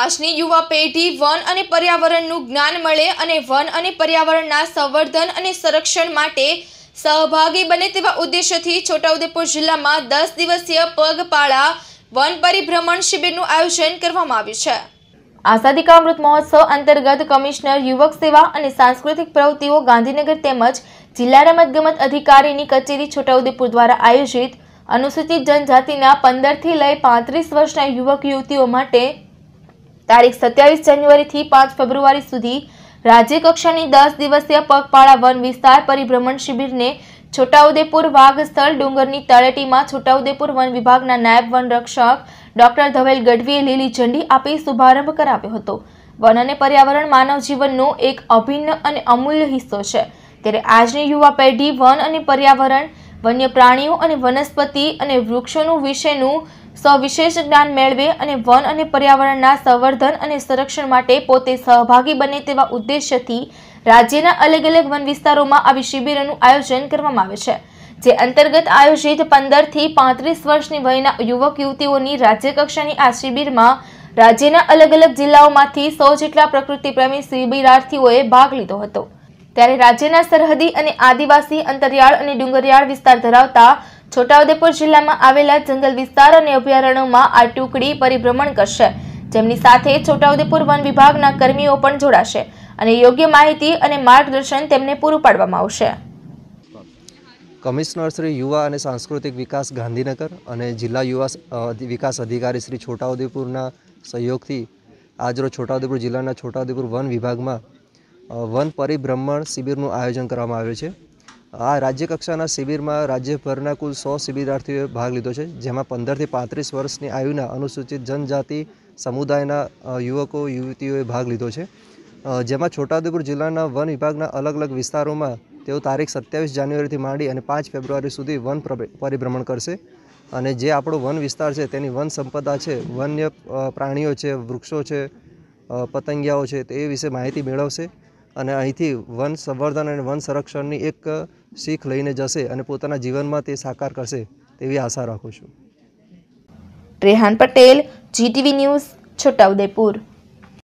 આજની યુવા પેઢી વન અને પર્યાવરણનું જ્ઞાન મળે અને વન અને પર્યાવરણના સંવર્ધન અને સંરક્ષણ માટે સહભાગી બને તેવા ઉદ્દેશ્યથી છોટાઉદેપુર જિલ્લામાં દસ દિવસીય પગપાળા વન પરિભ્રમણ શિબિરનું આયોજન કરવામાં આવ્યું છે આઝાદીકા અમૃત મહોત્સવ અંતર્ગત કમિશનર યુવક સેવા અને સાંસ્કૃતિક પ્રવૃત્તિઓ ગાંધીનગર તેમજ જિલ્લા રમતગમત અધિકારીની કચેરી છોટાઉદેપુર દ્વારા આયોજિત અનુસૂચિત જનજાતિના પંદરથી લઈ પાંત્રીસ વર્ષના યુવક યુવતીઓ માટે તારીખ સત્યાવીસ જાન્યુઆરીથી પાંચ ફેબ્રુઆરી સુધી રાજ્યકક્ષાની દસ દિવસીય પગપાળા વન વિસ્તાર પરિભ્રમણ શિબિરને છોટાઉદેપુર વાઘ સ્થળ ડુંગરની તળેટીમાં છોટાઉદેપુર વન વિભાગના નાયબ વન રક્ષક ડોક્ટર ધવેલ ગઢવીએ લીલી ઝંડી આપી શુભારંભ કરાવ્યો હતો વન અને પર્યાવરણ માનવ જીવનનો એક અભિન્ન અને અમૂલ્ય હિસ્સો છે ત્યારે આજની યુવા પેઢી વન અને પર્યાવરણ વન્ય પ્રાણીઓ અને વનસ્પતિ અને વૃક્ષોનું વિશેનું સવિશેષ જ્ઞાન મેળવે અને વન અને પર્યાવરણના સંવર્ધન અને સંરક્ષણ માટે પોતે સહભાગી બને તેવા ઉદ્દેશ્યથી રાજ્યના અલગ અલગ વન વિસ્તારોમાં આવી શિબિરોનું આયોજન કરવામાં આવે છે જે અંતર્ગત આયોજિત પંદરથી પાંત્રીસ વર્ષની વયના યુવક યુવતીઓની રાજ્યકક્ષાની આ શિબિરમાં રાજ્યના અલગ અલગ જિલ્લાઓમાંથી સો જેટલા પ્રકૃતિપ્રેમી શિબિરાર્થીઓએ ભાગ લીધો હતો ત્યારે રાજ્યના સરહદી અને આદિવાસી અંતરિયાળ અને ડુંગરિયાળ વિસ્તાર ધરાવતા છોટાઉદેપુર જિલ્લામાં આવેલા જંગલ વિસ્તાર અને અભયારણ્યોમાં આ ટુકડી પરિભ્રમણ કરશે જેમની સાથે છોટાઉદેપુર વન વિભાગના કર્મીઓ પણ જોડાશે અને યોગ્ય માહિતી અને માર્ગદર્શન તેમને પૂરું પાડવામાં આવશે કમિશનર શ્રી યુવા અને સાંસ્કૃતિક વિકાસ ગાંધીનગર અને જિલ્લા યુવા વિકાસ અધિકારી શ્રી છોટાઉદેપુરના સહયોગથી આજરોજ છોટાઉદેપુર જિલ્લાના છોટાઉદેપુર વન વિભાગમાં વન પરિભ્રમણ શિબિરનું આયોજન કરવામાં આવ્યું છે આ રાજ્યકક્ષાના શિબિરમાં રાજ્યભરના કુલ સો શિબિરાર્થીઓએ ભાગ લીધો છે જેમાં પંદરથી પાંત્રીસ વર્ષની આયુના અનુસૂચિત જનજાતિ સમુદાયના યુવકો યુવતીઓએ ભાગ લીધો છે જેમાં છોટાઉદેપુર જિલ્લાના વન વિભાગના અલગ અલગ વિસ્તારોમાં તેઓ તારીખ સત્યાવીસ જાન્યુઆરીથી માંડી અને પાંચ ફેબ્રુઆરી સુધી વન પરિભ્રમણ કરશે અને જે આપણો વન વિસ્તાર છે તેની વન સંપદા છે વન્ય પ્રાણીઓ છે વૃક્ષો છે પતંગિયાઓ છે તે વિશે માહિતી મેળવશે અને અહીંથી વન સંવર્ધન અને વન સંરક્ષણની એક શીખ લઈને જશે અને પોતાના જીવનમાં તે સાકાર કરશે તેવી આશા રાખું છું રેહાન પટેલ જીટીવી ન્યૂઝ છોટાઉદેપુર